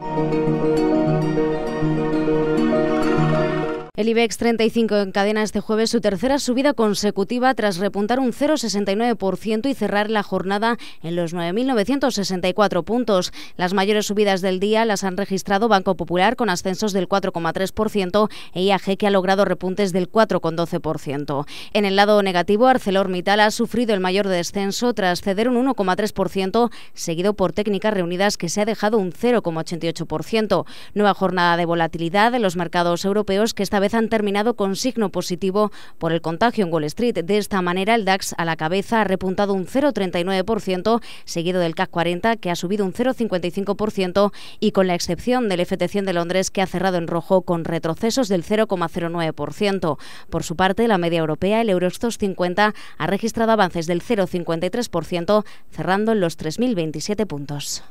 Thank you. El IBEX 35 encadena este jueves su tercera subida consecutiva tras repuntar un 0,69% y cerrar la jornada en los 9.964 puntos. Las mayores subidas del día las han registrado Banco Popular con ascensos del 4,3% e IAG que ha logrado repuntes del 4,12%. En el lado negativo, ArcelorMittal ha sufrido el mayor descenso tras ceder un 1,3%, seguido por Técnicas Reunidas que se ha dejado un 0,88%. Nueva jornada de volatilidad en los mercados europeos que esta vez han terminado con signo positivo por el contagio en Wall Street. De esta manera, el DAX a la cabeza ha repuntado un 0,39%, seguido del CAC 40, que ha subido un 0,55%, y con la excepción del FT100 de Londres, que ha cerrado en rojo con retrocesos del 0,09%. Por su parte, la media europea, el Eurostox 50, ha registrado avances del 0,53%, cerrando en los 3.027 puntos.